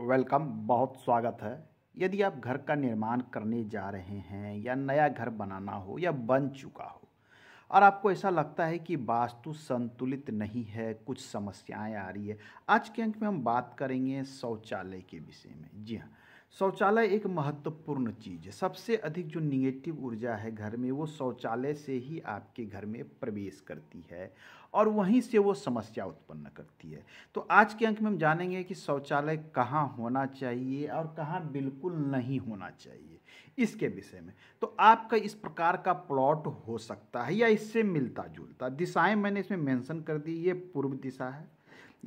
welcome बहुत स्वागत है यदि आप घर का निर्माण करने जा रहे हैं या नया घर बनाना हो या बन चुका हो और आपको ऐसा लगता है कि वास्तु संतुलित नहीं है कुछ समस्याएं आ रही है आज के अंक में हम बात करेंगे शौचालय के विषय में जी हाँ शौचालय एक महत्वपूर्ण चीज़ है सबसे अधिक जो निगेटिव ऊर्जा है घर में वो शौचालय से ही आपके घर में प्रवेश करती है और वहीं से वो समस्या उत्पन्न करती है तो आज के अंक में हम जानेंगे कि शौचालय कहाँ होना चाहिए और कहाँ बिल्कुल नहीं होना चाहिए इसके विषय में तो आपका इस प्रकार का प्लॉट हो सकता है या इससे मिलता जुलता दिशाएं मैंने इसमें मेंशन कर दी ये पूर्व दिशा है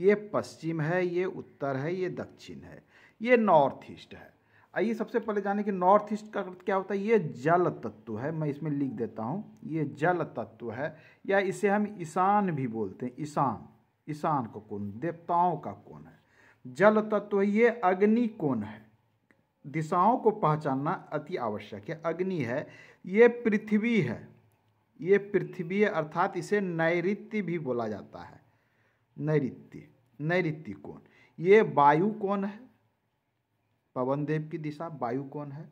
ये पश्चिम है ये उत्तर है ये दक्षिण है ये नॉर्थ ईस्ट है आइए सबसे पहले जाने कि नॉर्थ ईस्ट का क्या होता है ये जल तत्व है मैं इसमें लिख देता हूँ ये जल तत्व है या इसे हम ईशान भी बोलते हैं ईशान ईशान का कौन देवताओं का कौन है जल तत्व ये अग्नि कौन है दिशाओं को पहचानना अति आवश्यक है अग्नि है ये पृथ्वी है ये पृथ्वी अर्थात इसे नैऋत्य भी बोला जाता है नैऋत्य नैऋत्य कौन ये वायु कौन है पवन देव की दिशा वायु कौन है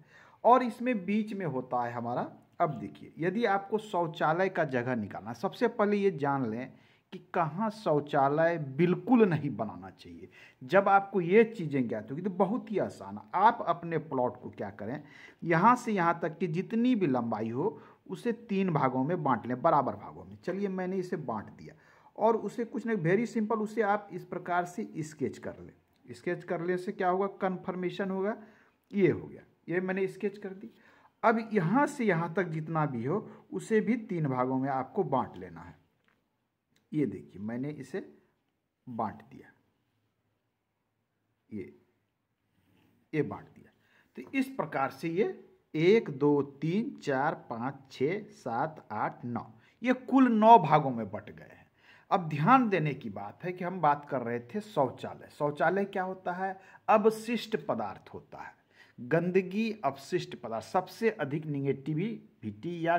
और इसमें बीच में होता है हमारा अब देखिए यदि आपको शौचालय का जगह निकालना सबसे पहले ये जान लें कि कहाँ शौचालय बिल्कुल नहीं बनाना चाहिए जब आपको ये चीज़ें ज्ञात होगी तो बहुत ही आसान आप अपने प्लॉट को क्या करें यहाँ से यहाँ तक की जितनी भी लंबाई हो उसे तीन भागों में बांट लें बराबर भागों में चलिए मैंने इसे बांट दिया और उसे कुछ नहीं वेरी सिंपल उसे आप इस प्रकार से स्केच कर लें स्केच करने से क्या होगा कन्फर्मेशन होगा ये हो गया ये मैंने स्केच कर दी अब यहाँ से यहाँ तक जितना भी हो उसे भी तीन भागों में आपको बांट लेना है ये देखिए मैंने इसे बांट दिया ये ये बांट दिया तो इस प्रकार से ये एक दो तीन चार पाँच छ सात आठ नौ ये कुल नौ भागों में बट गए हैं अब ध्यान देने की बात है कि हम बात कर रहे थे शौचालय शौचालय क्या होता है अवशिष्ट पदार्थ होता है गंदगी अवशिष्ट पदार्थ सबसे अधिक निगेटिविटी या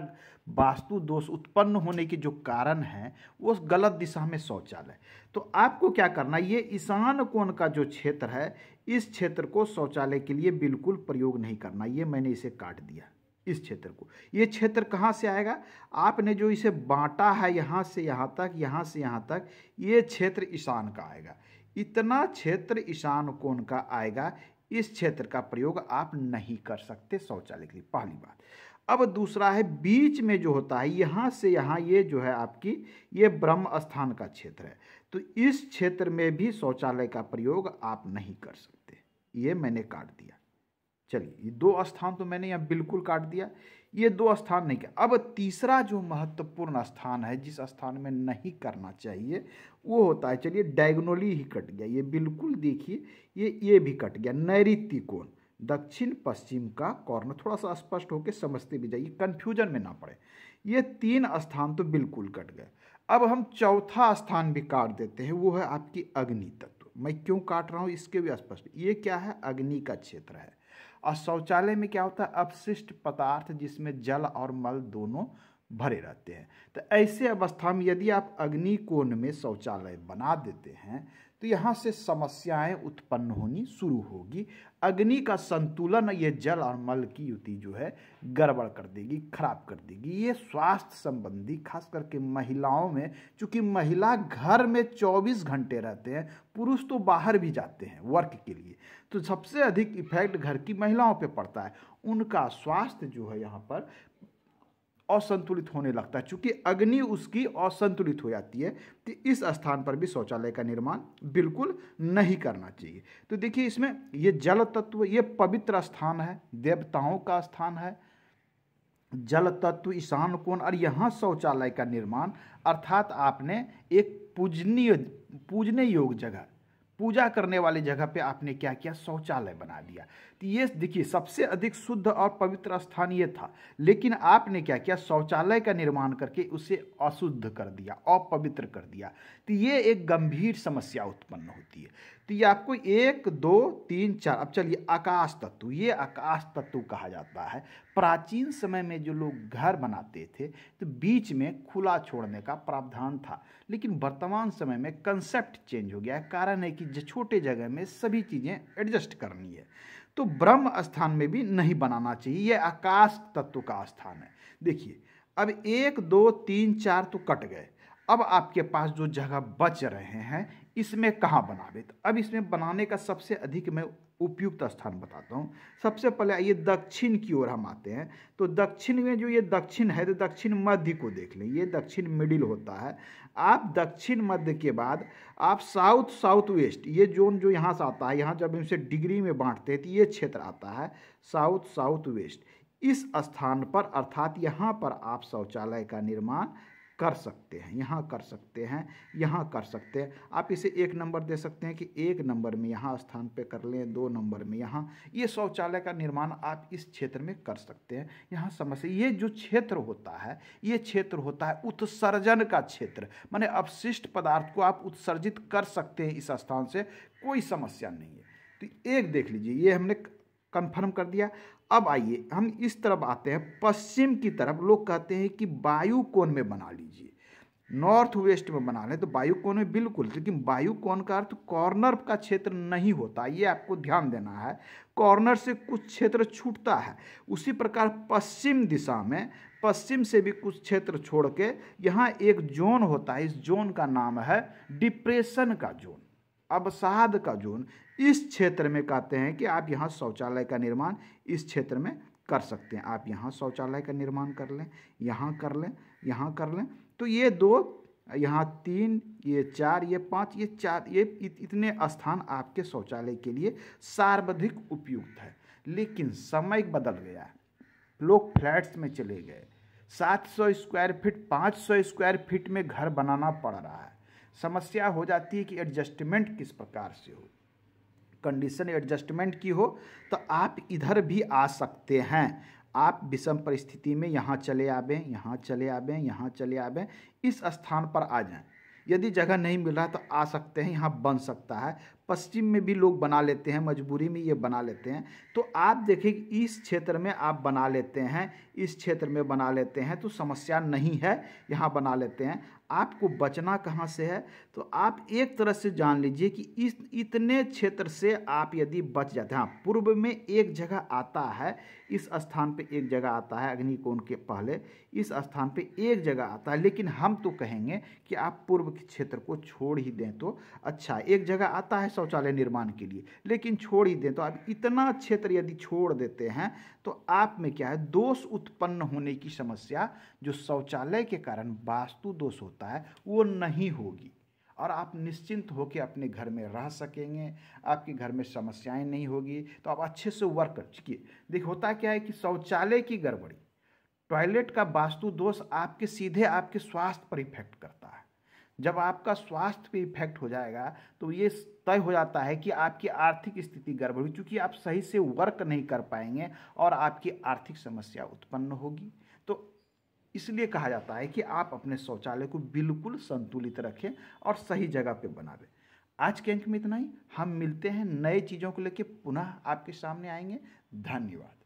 वास्तु दोष उत्पन्न होने के जो कारण हैं वो गलत दिशा में शौचालय तो आपको क्या करना ये ईशान कोण का जो क्षेत्र है इस क्षेत्र को शौचालय के लिए बिल्कुल प्रयोग नहीं करना ये मैंने इसे काट दिया इस क्षेत्र को ये क्षेत्र कहाँ से आएगा आपने जो इसे बांटा है यहाँ से यहाँ तक यहाँ से यहाँ तक ये क्षेत्र ईशान का आएगा इतना क्षेत्र ईशान कोण का आएगा इस क्षेत्र का प्रयोग आप नहीं कर सकते शौचालय के लिए पहली बात अब दूसरा है बीच में जो होता है यहाँ से यहाँ ये जो है आपकी ये ब्रह्म स्थान का क्षेत्र है तो इस क्षेत्र में भी शौचालय का प्रयोग आप नहीं कर सकते ये मैंने काट दिया चलिए ये दो स्थान तो मैंने यहाँ बिल्कुल काट दिया ये दो स्थान नहीं किया अब तीसरा जो महत्वपूर्ण स्थान है जिस स्थान में नहीं करना चाहिए वो होता है चलिए डायगोनली ही कट गया ये बिल्कुल देखिए ये ये भी कट गया नैरित्य कोण दक्षिण पश्चिम का कॉर्नर थोड़ा सा स्पष्ट होकर समझते भी जाइए कन्फ्यूजन में ना पड़े ये तीन स्थान तो बिल्कुल कट गए अब हम चौथा स्थान भी काट देते हैं वो है आपकी अग्नि तत्व मैं क्यों काट रहा हूँ इसके भी स्पष्ट ये क्या है अग्नि का क्षेत्र है और शौचालय में क्या होता है अपशिष्ट पदार्थ जिसमें जल और मल दोनों भरे रहते हैं तो ऐसे अवस्था में यदि आप अग्निकोण में शौचालय बना देते हैं तो यहाँ से समस्याएं उत्पन्न होनी शुरू होगी अग्नि का संतुलन ये जल और मल की युति जो है गड़बड़ कर देगी खराब कर देगी ये स्वास्थ्य संबंधी खास करके महिलाओं में चूंकि महिला घर में 24 घंटे रहते हैं पुरुष तो बाहर भी जाते हैं वर्क के लिए तो सबसे अधिक इफेक्ट घर की महिलाओं पे पड़ता है उनका स्वास्थ्य जो है यहाँ पर असंतुलित होने लगता है चूँकि अग्नि उसकी असंतुलित हो जाती है तो इस स्थान पर भी शौचालय का निर्माण बिल्कुल नहीं करना चाहिए तो देखिए इसमें ये जल तत्व ये पवित्र स्थान है देवताओं का स्थान है जल तत्व ईशान कोण और यहाँ शौचालय का निर्माण अर्थात आपने एक पूजनीय पूजने योग्य जगह पूजा करने वाले जगह पे आपने क्या किया शौचालय बना दिया तो ये देखिए सबसे अधिक शुद्ध और पवित्र स्थान ये था लेकिन आपने क्या किया शौचालय का निर्माण करके उसे अशुद्ध कर दिया अपवित्र कर दिया तो ये एक गंभीर समस्या उत्पन्न होती है तो ये आपको एक दो तीन चार अब चलिए आकाश तत्व ये आकाश तत्व कहा जाता है प्राचीन समय में जो लोग घर बनाते थे तो बीच में खुला छोड़ने का प्रावधान था लेकिन वर्तमान समय में कंसेप्ट चेंज हो गया है कारण है कि छोटे जगह में सभी चीज़ें एडजस्ट करनी है तो ब्रह्म स्थान में भी नहीं बनाना चाहिए ये आकाश तत्व का स्थान है देखिए अब एक दो तीन चार तो कट गए अब आपके पास जो जगह बच रहे हैं इसमें कहाँ बनावे तो अब इसमें बनाने का सबसे अधिक मैं उपयुक्त स्थान बताता हूँ सबसे पहले ये दक्षिण की ओर हम आते हैं तो दक्षिण में जो ये दक्षिण है तो दक्षिण मध्य को देख लें ये दक्षिण मिडिल होता है आप दक्षिण मध्य के बाद आप साउथ साउथ वेस्ट ये जोन जो यहाँ से आता है यहाँ जब इसे डिग्री में बांटते हैं तो ये क्षेत्र आता है साउथ साउथ वेस्ट इस स्थान पर अर्थात यहाँ पर आप शौचालय का निर्माण कर सकते हैं यहाँ कर सकते हैं यहाँ कर सकते हैं आप इसे एक नंबर दे सकते हैं कि एक नंबर में यहाँ स्थान पे कर लें दो नंबर में यहाँ ये शौचालय का निर्माण आप इस क्षेत्र में कर सकते हैं यहाँ समस्या ये जो क्षेत्र होता है ये क्षेत्र होता है उत्सर्जन का क्षेत्र माने अपशिष्ट पदार्थ को आप उत्सर्जित कर सकते हैं इस स्थान से कोई समस्या नहीं है तो एक देख लीजिए ये हमने कन्फर्म कर दिया अब आइए हम इस तरफ आते हैं पश्चिम की तरफ लोग कहते हैं कि वायु कोण में बना लीजिए नॉर्थ वेस्ट में बना लें तो वायु कोण में बिल्कुल लेकिन वायु कोण का अर्थ कॉर्नर का क्षेत्र नहीं होता ये आपको ध्यान देना है कॉर्नर से कुछ क्षेत्र छूटता है उसी प्रकार पश्चिम दिशा में पश्चिम से भी कुछ क्षेत्र छोड़ के यहाँ एक जोन होता है इस जोन का नाम है डिप्रेशन का जोन अब साहद का जोन इस क्षेत्र में कहते हैं कि आप यहाँ शौचालय का निर्माण इस क्षेत्र में कर सकते हैं आप यहाँ शौचालय का निर्माण कर लें यहाँ कर लें यहाँ कर लें तो ये दो यहाँ तीन ये चार ये पाँच ये चार ये इतने स्थान आपके शौचालय के लिए सर्वाधिक उपयुक्त है लेकिन समय बदल गया है लोग फ्लैट्स में चले गए 700 स्क्वायर फीट 500 स्क्वायर फीट में घर बनाना पड़ रहा है समस्या हो जाती है कि एडजस्टमेंट किस प्रकार से हो कंडीशन एडजस्टमेंट की हो तो आप इधर भी आ सकते हैं आप विषम परिस्थिति में यहाँ चले आवें यहाँ चले आवें यहाँ चले आवें इस स्थान पर आ जाएं यदि जगह नहीं मिल रहा तो आ सकते हैं यहाँ बन सकता है पश्चिम में भी लोग बना लेते हैं मजबूरी में ये बना लेते हैं तो आप देखें कि इस क्षेत्र में आप बना लेते हैं इस क्षेत्र में बना लेते हैं तो समस्या नहीं है यहाँ बना लेते हैं आपको बचना कहाँ से है तो आप एक तरह से जान लीजिए कि इस इतने क्षेत्र से आप यदि बच जाते हैं हाँ पूर्व में एक जगह आता है इस स्थान पे एक जगह आता है अग्निकोण के पहले इस स्थान पे एक जगह आता है लेकिन हम तो कहेंगे कि आप पूर्व के क्षेत्र को छोड़ ही दें तो अच्छा एक जगह आता है शौचालय निर्माण के लिए लेकिन छोड़ ही दें तो आप इतना क्षेत्र यदि छोड़ देते हैं तो आप में क्या है दोष उत्पन्न होने की समस्या जो शौचालय के कारण वास्तु दोष होता है वो नहीं होगी और आप निश्चिंत होकर अपने घर में रह सकेंगे आपके घर में समस्याएं नहीं होगी तो आप अच्छे से वर्क कर चुकी देखिए होता क्या है कि शौचालय की गड़बड़ी टॉयलेट का वास्तु दोष आपके सीधे आपके स्वास्थ्य पर इफेक्ट करता है जब आपका स्वास्थ्य पर इफेक्ट हो जाएगा तो ये तय हो जाता है कि आपकी आर्थिक स्थिति गड़बड़ चूँकि आप सही से वर्क नहीं कर पाएंगे और आपकी आर्थिक समस्या उत्पन्न होगी तो इसलिए कहा जाता है कि आप अपने शौचालय को बिल्कुल संतुलित रखें और सही जगह पे बनावें आज के अंक में इतना ही हम मिलते हैं नए चीज़ों को लेकर पुनः आपके सामने आएंगे धन्यवाद